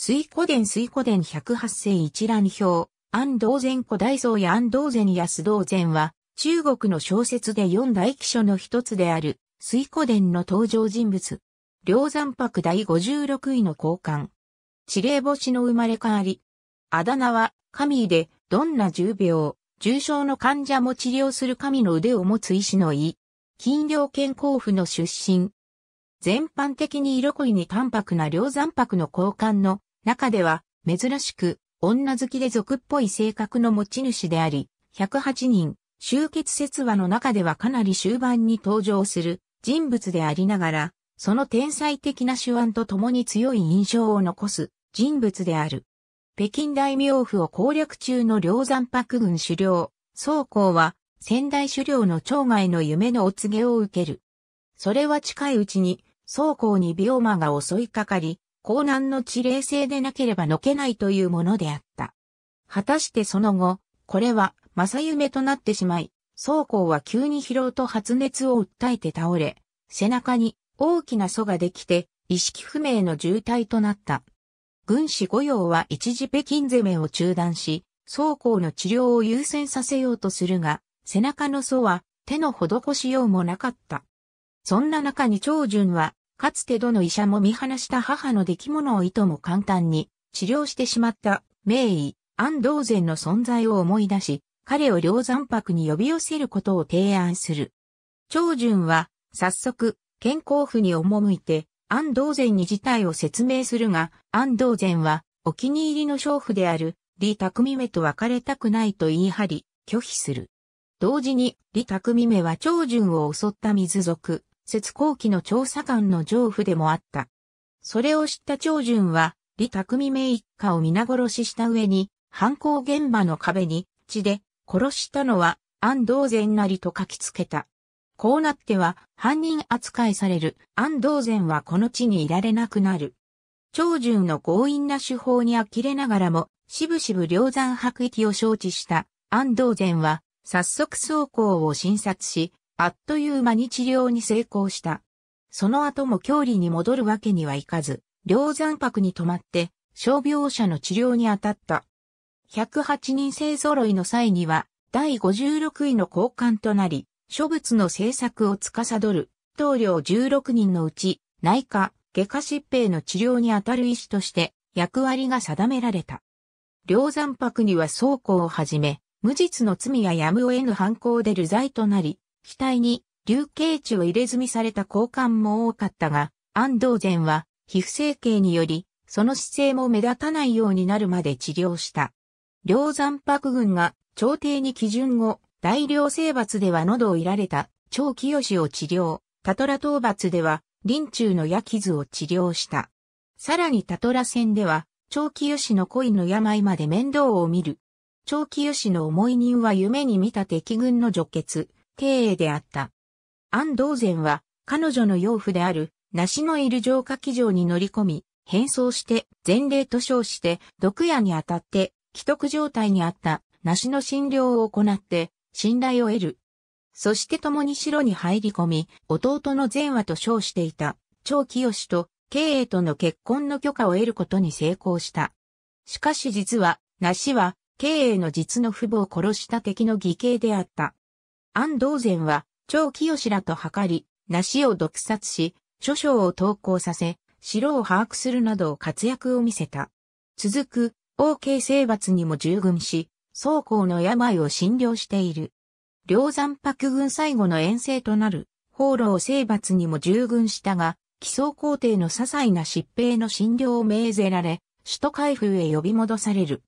水古伝水古伝108世一覧表、安藤禅古大僧や安藤禅安道禅は、中国の小説で四大記書の一つである、水古伝の登場人物。梁山白第56位の交換。地霊星の生まれ変わり。あだ名は、神で、どんな重病、重症の患者も治療する神の腕を持つ医師のい。金陵健康府の出身。全般的に色恋に淡白な梁山白の交換の中では、珍しく、女好きで俗っぽい性格の持ち主であり、108人、集結説話の中ではかなり終盤に登場する人物でありながら、その天才的な手腕と共に強い印象を残す人物である。北京大名府を攻略中の梁山泊軍首領、曹公は、仙台首領の町外の夢のお告げを受ける。それは近いうちに、曹公に病魔が襲いかかり、江南の地霊性でなければのけないというものであった。果たしてその後、これは正夢となってしまい、双方は急に疲労と発熱を訴えて倒れ、背中に大きな祖ができて、意識不明の重体となった。軍師御用は一時北京攻めを中断し、双方の治療を優先させようとするが、背中の祖は手の施しようもなかった。そんな中に長順はかつてどの医者も見放した母の出来物をいとも簡単に治療してしまった名医、安道善の存在を思い出し、彼を両山泊に呼び寄せることを提案する。長順は、早速、健康府に赴いて、安道善に事態を説明するが、安道善は、お気に入りの娼婦である、李匠目と別れたくないと言い張り、拒否する。同時に、李匠目は長順を襲った水族、節後期の調査官の上府でもあった。それを知った長順は、李匠名一家を皆殺しした上に、犯行現場の壁に、血で、殺したのは、安藤前なりと書きつけた。こうなっては、犯人扱いされる安藤前はこの地にいられなくなる。長順の強引な手法に呆れながらも、しぶしぶ梁山白域を承知した安藤前は、早速走行を診察し、あっという間に治療に成功した。その後も郷里に戻るわけにはいかず、両山泊に泊まって、傷病者の治療に当たった。108人勢揃いの際には、第56位の交換となり、諸物の制作を司る、棟梁16人のうち、内科、外科疾病の治療に当たる医師として、役割が定められた。両山泊には倉庫をはじめ、無実の罪ややむを得ぬ犯行で流罪となり、体に流刑地を入れ墨された交換も多かったが、安藤前は皮膚整形により、その姿勢も目立たないようになるまで治療した。両山白軍が朝廷に基準後、大量征伐では喉をいられた長清を治療、タトラ討伐では臨中の矢傷を治療した。さらにタトラ戦では、長清の恋の病まで面倒を見る。長清の思い人は夢に見た敵軍の除血、経営であった。安道禅は、彼女の養父である、梨のいる城下機場に乗り込み、変装して、前例と称して、毒矢にあたって、既得状態にあった、梨の診療を行って、信頼を得る。そして共に城に入り込み、弟の善和と称していた、長清と、経営との結婚の許可を得ることに成功した。しかし実は、梨は、経営の実の父母を殺した敵の義兄であった。安道禅は、長清らと測り、梨を毒殺し、諸書を投稿させ、城を把握するなど活躍を見せた。続く、王慶征伐にも従軍し、宗公の病を診療している。梁山泊軍最後の遠征となる、放浪征伐にも従軍したが、奇想皇帝の些細な疾病の診療を命ぜられ、首都開封へ呼び戻される。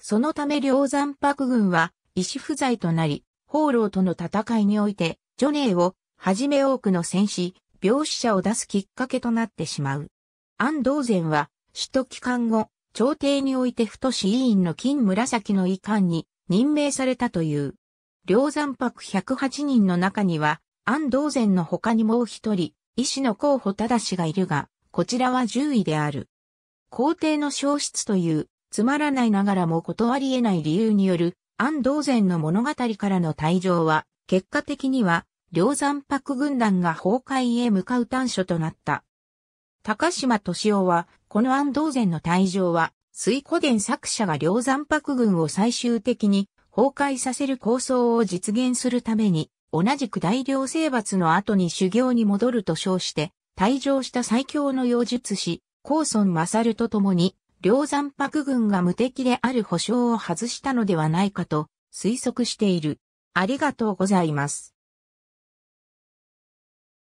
そのため梁山泊軍は、医師不在となり、放浪との戦いにおいて、ジョネーをはじめ多くの戦士、病死者を出すきっかけとなってしまう。アンドーゼンは、首都帰還後、朝廷において太市委員の金紫の遺憾に任命されたという。両山泊108人の中には、安道前の他にもう一人、医師の候補ただしがいるが、こちらは10位である。皇帝の消失という、つまらないながらも断り得ない理由による安道禅の物語からの退場は、結果的には、両山泊軍団が崩壊へ向かう端緒となった。高島敏夫は、この安道禅の退場は、水古伝作者が両山泊軍を最終的に崩壊させる構想を実現するために、同じく大量征伐の後に修行に戻ると称して、退場した最強の妖術師、高孫勝と共に、両山泊軍が無敵である保証を外したのではないかと推測している。ありがとうございます。